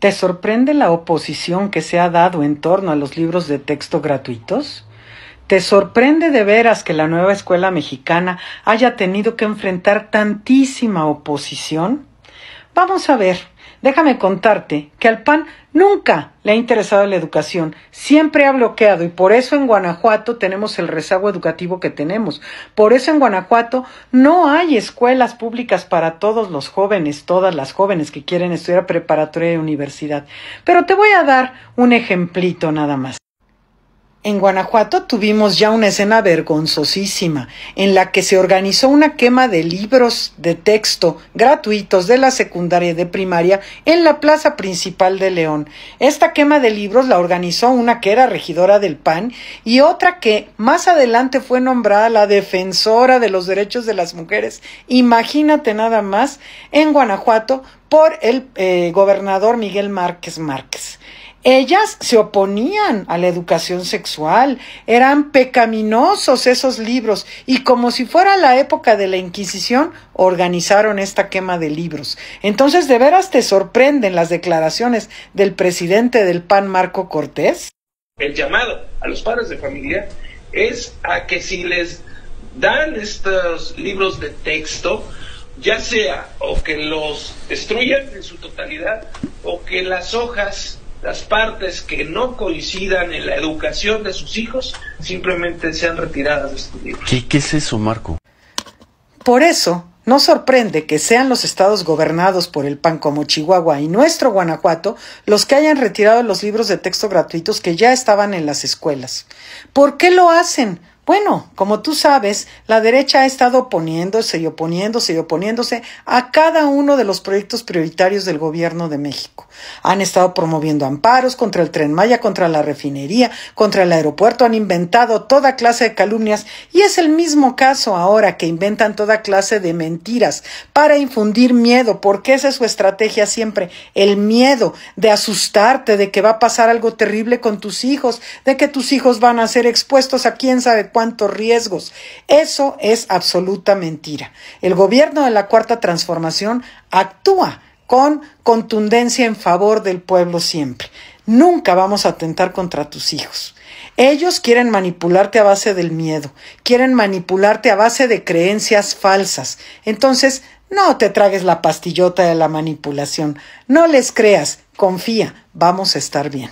¿Te sorprende la oposición que se ha dado en torno a los libros de texto gratuitos? ¿Te sorprende de veras que la nueva escuela mexicana haya tenido que enfrentar tantísima oposición? Vamos a ver, Déjame contarte que al PAN nunca le ha interesado la educación, siempre ha bloqueado y por eso en Guanajuato tenemos el rezago educativo que tenemos. Por eso en Guanajuato no hay escuelas públicas para todos los jóvenes, todas las jóvenes que quieren estudiar preparatoria y universidad. Pero te voy a dar un ejemplito nada más. En Guanajuato tuvimos ya una escena vergonzosísima en la que se organizó una quema de libros de texto gratuitos de la secundaria y de primaria en la plaza principal de León. Esta quema de libros la organizó una que era regidora del PAN y otra que más adelante fue nombrada la defensora de los derechos de las mujeres. Imagínate nada más en Guanajuato por el eh, gobernador Miguel Márquez Márquez. Ellas se oponían a la educación sexual, eran pecaminosos esos libros y como si fuera la época de la Inquisición, organizaron esta quema de libros. Entonces, ¿de veras te sorprenden las declaraciones del presidente del PAN, Marco Cortés? El llamado a los padres de familia es a que si les dan estos libros de texto, ya sea o que los destruyan en su totalidad o que las hojas las partes que no coincidan en la educación de sus hijos simplemente sean retiradas de este libro. ¿Qué es eso, Marco? Por eso, no sorprende que sean los estados gobernados por el PAN como Chihuahua y nuestro Guanajuato los que hayan retirado los libros de texto gratuitos que ya estaban en las escuelas. ¿Por qué lo hacen? Bueno, como tú sabes, la derecha ha estado oponiéndose y oponiéndose y oponiéndose a cada uno de los proyectos prioritarios del gobierno de México. Han estado promoviendo amparos contra el tren Maya, contra la refinería, contra el aeropuerto, han inventado toda clase de calumnias y es el mismo caso ahora que inventan toda clase de mentiras para infundir miedo, porque esa es su estrategia siempre, el miedo de asustarte de que va a pasar algo terrible con tus hijos, de que tus hijos van a ser expuestos a quién sabe cuántos riesgos. Eso es absoluta mentira. El gobierno de la Cuarta Transformación actúa con contundencia en favor del pueblo siempre. Nunca vamos a atentar contra tus hijos. Ellos quieren manipularte a base del miedo, quieren manipularte a base de creencias falsas. Entonces, no te tragues la pastillota de la manipulación, no les creas, confía, vamos a estar bien.